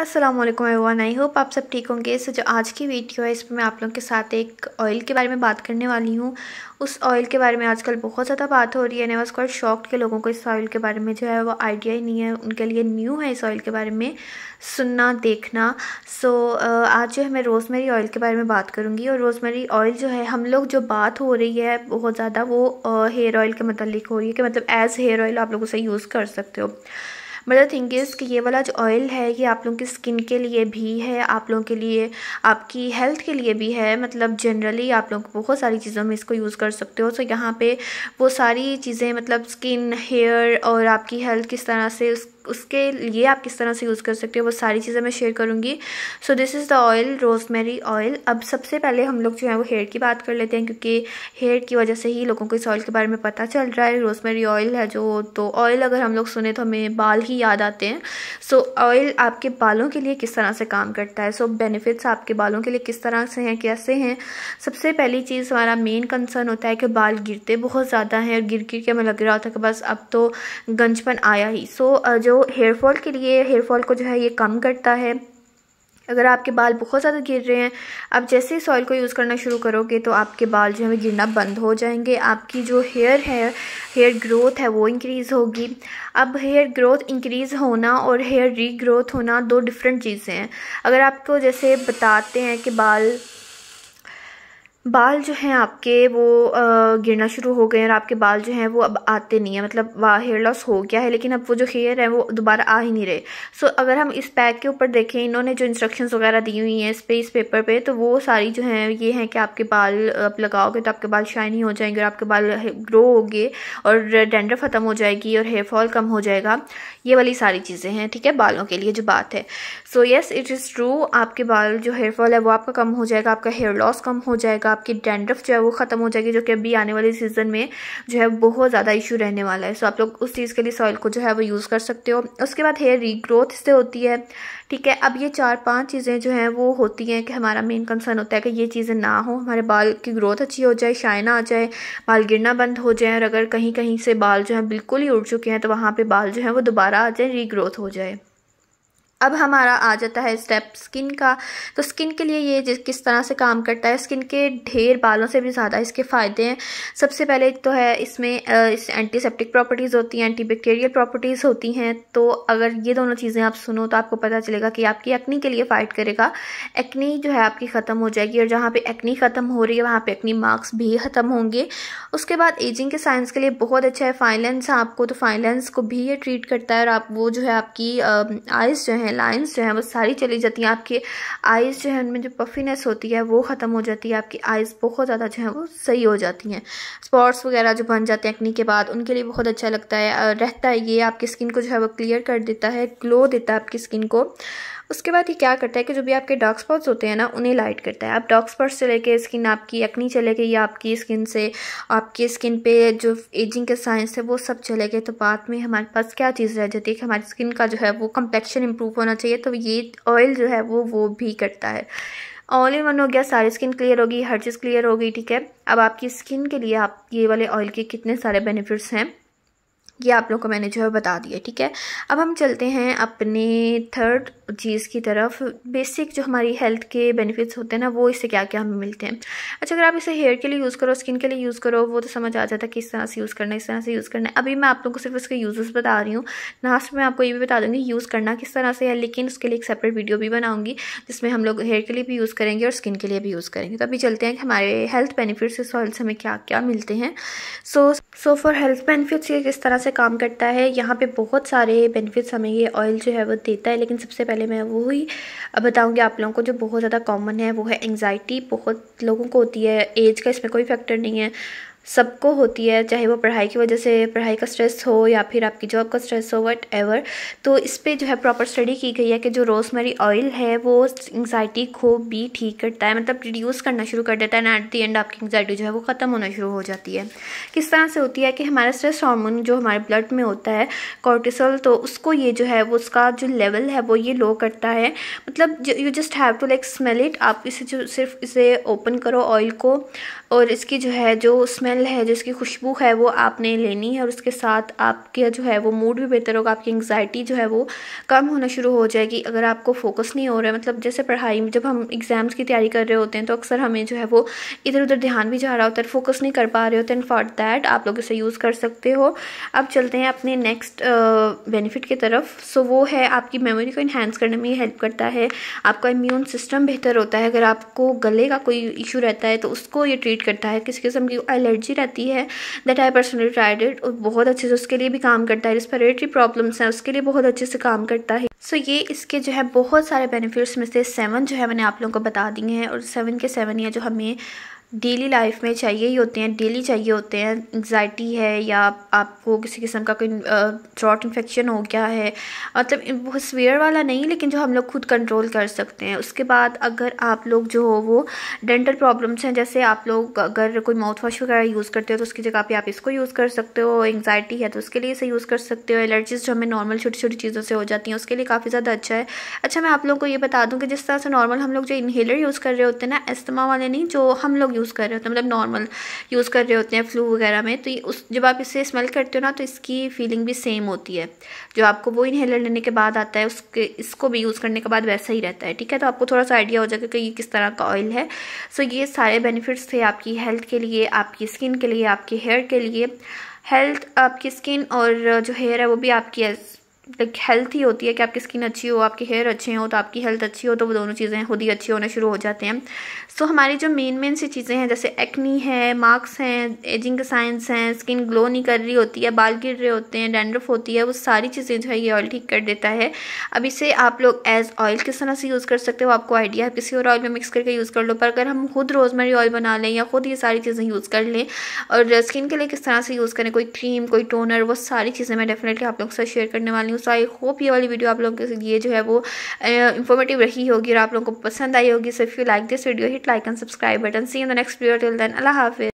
Aslam everyone I hope आप सब ठीक होंगे सो जो आज की वीडियो है इसमें मैं आप लोगों के साथ एक ऑयल के बारे में बात करने वाली हूँ उस ऑयल के बारे में आजकल बहुत ज़्यादा बात हो रही है नेवाज कॉल शॉक के लोगों को इस ऑयल के बारे में जो है वो आइडिया ही नहीं है उनके लिए न्यू है इस ऑयल के बारे में सुनना देखना सो so, आज जो है मैं रोज़मेरी ऑयल के बारे में बात करूँगी और रोज़मेरी ऑयल जो है हम लोग जो बात हो रही है बहुत ज़्यादा वो हेयर ऑयल के मतलब हो रही है कि मतलब एज़ हेयर ऑयल आप लोग उसे यूज़ कर सकते हो मदर थिंग इज़ कि ये वाला जो ऑयल है ये आप लोगों की स्किन के लिए भी है आप लोगों के लिए आपकी हेल्थ के लिए भी है मतलब जनरली आप लोग बहुत सारी चीज़ों में इसको यूज़ कर सकते हो सो यहाँ पे वो सारी चीज़ें मतलब स्किन हेयर और आपकी हेल्थ किस तरह से उस उसके लिए आप किस तरह से यूज़ कर सकते हो वो सारी चीज़ें मैं शेयर करूँगी so this is the oil rosemary oil अब सबसे पहले हम लोग जो है वो हेयर की बात कर लेते हैं क्योंकि हेयर की वजह से ही लोगों को इस ऑयल के बारे में पता चल रहा है रोजमेरी ऑयल है जो तो ऑयल अगर हम लोग सुने तो हमें बाल ही याद आते हैं सो so, ऑयल आपके बालों के लिए किस तरह से काम करता है सो so, बेनिफिट्स आपके बालों के लिए किस तरह से हैं कैसे हैं सबसे पहली चीज़ हमारा मेन कंसर्न होता है कि बाल गिरते बहुत ज़्यादा हैं और गिर गिर के हमें लग रहा होता है कि बस अब तो गंजपन आया ही सो so, जो हेयर तो फॉल के लिए हेयर फॉल को जो है ये कम करता है अगर आपके बाल बहुत ज़्यादा गिर रहे हैं आप जैसे ही सॉइल को यूज़ करना शुरू करोगे तो आपके बाल जो है गिरना बंद हो जाएंगे आपकी जो हेयर है हेयर ग्रोथ है वो इंक्रीज़ होगी अब हेयर ग्रोथ इंक्रीज़ होना और हेयर रीग्रोथ होना दो डिफरेंट चीज़ें हैं अगर आपको जैसे बताते हैं कि बाल बाल जो हैं आपके वो गिरना शुरू हो गए और आपके बाल जो हैं वो अब आते नहीं है मतलब वाह हेयर लॉस हो गया है लेकिन अब वो जो हेयर है वो दोबारा आ ही नहीं रहे सो so, अगर हम इस पैक के ऊपर देखें इन्होंने जो इंस्ट्रक्शंस वगैरह दी हुई हैं इस पे इस पेपर पे तो वो सारी जो हैं ये हैं कि आपके बाल आप लगाओगे तो आपके बाल शाइनी हो जाएंगे और आपके बाल ग्रो गए और डेंडर ख़त्म हो जाएगी और हेयर फॉल कम हो जाएगा ये वाली सारी चीज़ें हैं ठीक है बालों के लिए जो बात है so yes it is true आपके बाल जो हेयर फॉल है वो आपका कम हो जाएगा आपका हेयर लॉस कम हो जाएगा आपकी डेंड्रफ जो है वो ख़त्म हो जाएगी जो कि अभी आने वाले सीज़न में जो है बहुत ज़्यादा इशू रहने वाला है सो आप लोग उस चीज़ के लिए सॉइल को जो है वो यूज़ कर सकते हो उसके बाद हेयर रीग्रोथ इससे होती है ठीक है अब ये चार पांच चीज़ें जो हैं वो होती हैं कि हमारा मेन कंसर्न होता है कि ये चीज़ें ना हो हमारे बाल की ग्रोथ अच्छी हो जाए शाइन आ जाए बाल गिरना बंद हो जाए और अगर कहीं कहीं से बाल जो है बिल्कुल ही उड़ चुके हैं तो वहाँ पर बाल जो है वो दोबारा आ जाए रीग्रोथ हो जाए अब हमारा आ जाता है स्टेप स्किन का तो स्किन के लिए ये जिस किस तरह से काम करता है स्किन के ढेर बालों से भी ज़्यादा इसके फ़ायदे हैं सबसे पहले तो है इसमें इस एंटीसेप्टिक प्रॉपर्टीज़ होती हैं एंटीबैक्टीरियल प्रॉपर्टीज़ होती हैं तो अगर ये दोनों चीज़ें आप सुनो तो आपको पता चलेगा कि आपकी एक्नी के लिए फ़ाइट करेगा एक्नी जो है आपकी ख़त्म हो जाएगी और जहाँ पर एक्नी ख़त्म हो रही है वहाँ पर एक्नी मार्क्स भी ख़त्म होंगे उसके बाद एजिंग के साइंस के लिए बहुत अच्छा है फाइनेंस आपको तो फाइनेंस को भी ये ट्रीट करता है और आप वो जो है आपकी आइज़ जो है हैं लाइन्स जो हैं वो सारी चली जाती हैं आपकी आइज़ जो है उनमें जो पफीनेस होती है वो ख़त्म हो जाती है आपकी आइज़ बहुत ज़्यादा जो है वो सही हो जाती हैं स्पॉट्स वगैरह जो बन जाते हैं एक्नी के बाद उनके लिए बहुत अच्छा लगता है रहता है ये आपकी स्किन को जो है वो क्लियर कर देता है ग्लो देता है आपकी स्किन को उसके बाद ये क्या करता है कि जो भी आपके डार्क स्पॉट्स होते हैं ना उन्हें लाइट करता है आप डार्क स्पॉट्स चले गए स्किन आपकी अकनी चले गई या आपकी स्किन से आपकी स्किन पे जो एजिंग के साइंस है वो सब चले गए तो बाद में हमारे पास क्या चीज़ रह जाती है कि हमारी स्किन का जो है वो कम्पलेक्शन इम्प्रूव होना चाहिए तो ये ऑयल जो है वो वो भी करता है ऑल इन वन हो गया सारी स्किन क्लियर होगी हर चीज़ क्लियर होगी ठीक है अब आपकी स्किन के लिए आप ये वाले ऑयल के कितने सारे बेनिफिट्स हैं ये आप लोग को मैंने जो है बता दिया ठीक है अब हम चलते हैं अपने थर्ड चीज़ की तरफ बेसिक जो हमारी हेल्थ के बेनिफिट्स होते हैं ना वो इससे क्या क्या हमें मिलते हैं अच्छा अगर आप इसे हेयर के लिए यूज़ करो स्किन के लिए यूज़ करो वो तो समझ आ जाता है कि इस तरह से यूज़ करना है इस तरह से यूज़ करना है अभी मैं आप लोगों को सिर्फ इसके यूज़ बता रही हूँ लास्ट में आपको ये भी बता दूँगी यूज़ करना किस तरह से है लेकिन उसके लिए एक सेपरेट वीडियो भी बनाऊँगी जिसमें हम लोग हेयर के लिए भी यूज़ करेंगे और स्किन के लिए भी यूज़ करेंगे तो अभी चलते हैं कि हमारे हेल्थ बेनिफिट्स इस ऑयल से हमें क्या क्या मिलते हैं so so for health benefits ये किस तरह से से काम करता है यहाँ पे बहुत सारे बेनिफिट्स हमें ये ऑयल जो है वो देता है लेकिन सबसे पहले मैं वो ही बताऊँगी आप लोगों को जो बहुत ज़्यादा कॉमन है वो है एंगजाइटी बहुत लोगों को होती है एज का इसमें कोई फैक्टर नहीं है सबको होती है चाहे वो पढ़ाई की वजह से पढ़ाई का स्ट्रेस हो या फिर आपकी जॉब का स्ट्रेस हो वट एवर तो इस पर जो है प्रॉपर स्टडी की गई है कि जो रोजमेरी ऑयल है वो एंगजाइटी को भी ठीक करता है मतलब रिड्यूस करना शुरू कर देता है एंड एट दी एंड आपकी एंगजाइटी जो है वो ख़त्म होना शुरू हो जाती है किस तरह से होती है कि हमारा स्ट्रेस हार्मोन जो हमारे ब्लड में होता है कॉर्टिसल तो उसको ये जो है वो उसका जो लेवल है वो ये लो करता है मतलब you just have to like smell it आप इसे जो सिर्फ इसे ओपन करो ऑयल को और इसकी जो है जो स्मेल स्मेल है जो इसकी खुशबू है वो आपने लेनी है और उसके साथ आपके जो है वो मूड भी बेहतर होगा आपकी एंगजाइटी जो है वो कम होना शुरू हो जाएगी अगर आपको फोकस नहीं हो रहा है मतलब जैसे पढ़ाई में जब हम एग्ज़ाम्स की तैयारी कर रहे होते हैं तो अक्सर हमें जो है वो इधर उधर ध्यान भी जा रहा होता है फोकस नहीं कर पा रहे होते फॉर दैट आप लोग इसे यूज़ कर सकते हो अब चलते हैं अपने नेक्स्ट बेनिफिट की तरफ सो वो है आपकी मेमोरी को इन्हेंस करने में हेल्प करता है आपका इम्यून सिस्टम बेहतर होता है अगर आपको गले का कोई इशू रहता है तो उसको ये ट्रीट करता है किसी किस्म की एलर्जी एनर्जी रहती है that I personally tried it और बहुत अच्छे से उसके लिए भी काम करता है रिस्पायरेटरी प्रॉब्लम्स हैं उसके लिए बहुत अच्छे से काम करता है सो so, ये इसके जो है बहुत सारे बेनिफिट्स में से सेवन जो है मैंने आप लोगों को बता दिए हैं और सेवन के सेवन या जो हमें डेली लाइफ में चाहिए ही होते हैं डेली चाहिए होते हैं एग्जाइटी है या आपको किसी किस्म का कोई थ्रॉट इन्फेक्शन हो गया है मतलब बहुत स्वेयर वाला नहीं लेकिन जो हम लोग खुद कंट्रोल कर सकते हैं उसके बाद अगर आप लोग जो हो वो डेंटल प्रॉब्लम्स हैं जैसे आप लोग अगर कोई माउथ वॉश वगैरह यूज़ करते हो तो उसकी जगह पर आप इसको यूज़ कर सकते हो एंगजाइटी है तो उसके लिए इसे यूज़ कर सकते हो एलर्जीज जो हमें नॉर्मल छोटी छोटी चीज़ों से हो जाती हैं उसके लिए काफ़ी ज़्यादा अच्छा है अच्छा मैं आप लोगों को ये बता दूँ कि जिस तरह से नॉर्मल हम लोग जो इन्हीलर यूज़ कर रहे होते हैं ना इस्तेमाल वाले नहीं जो हम लोग यूज़ कर रहे होते हैं मतलब नॉर्मल यूज़ कर रहे होते हैं फ्लू वगैरह में तो उस जब आप इसे स्मेल करते हो ना तो इसकी फीलिंग भी सेम होती है जो आपको वो इनहेलर लेने के बाद आता है उसके इसको भी यूज़ करने के बाद वैसा ही रहता है ठीक है तो आपको थोड़ा सा आइडिया हो जाएगा कि ये किस तरह का ऑयल है सो ये सारे बेनिफिट्स थे आपकी हेल्थ के लिए आपकी स्किन के लिए आपके हेयर के लिए हेल्थ आपकी स्किन और जो हेयर है वो भी आपकी लाइक हेल्थ ही होती है कि आपकी स्किन अच्छी हो आपके हेयर अच्छे हो तो आपकी हेल्थ अच्छी हो तो वो दोनों चीज़ें खुद ही अच्छी होना शुरू हो जाते हैं सो so, हमारी जो मेन मेन सी चीज़ें हैं जैसे एक्नी है मार्क्स हैं एजिंग साइंस हैं स्किन ग्लो नहीं कर रही होती है बाल गिर रहे होते हैं डेंड्रफ होती है वो सारी चीज़ें जो है ये ऑयल ठीक कर देता है अब इसे आप लोग एज ऑयल किस तरह से यूज़ कर सकते हो आपको आइडिया है किसी और ऑयल में मिक्स करके यूज़ कर लो पर अगर हम खुद रोजमेरी ऑयल बना लें या खुद ये सारी चीज़ें यूज़ कर लें और स्किन के लिए किस तरह से यूज़ करें कोई क्रीम कोई टोनर वो सारी चीज़ें मैं डेफिनेटली आप लोग से शेयर करने वाली हूँ हूँ सो आई होप ये वाली वीडियो आप लोगों के लिए जो है वो इन्फॉर्मेटिव रही होगी और आप लोगों को पसंद आई होगी so if you like this video hit like and subscribe button see in the next video till then अल्लाह हाफिज़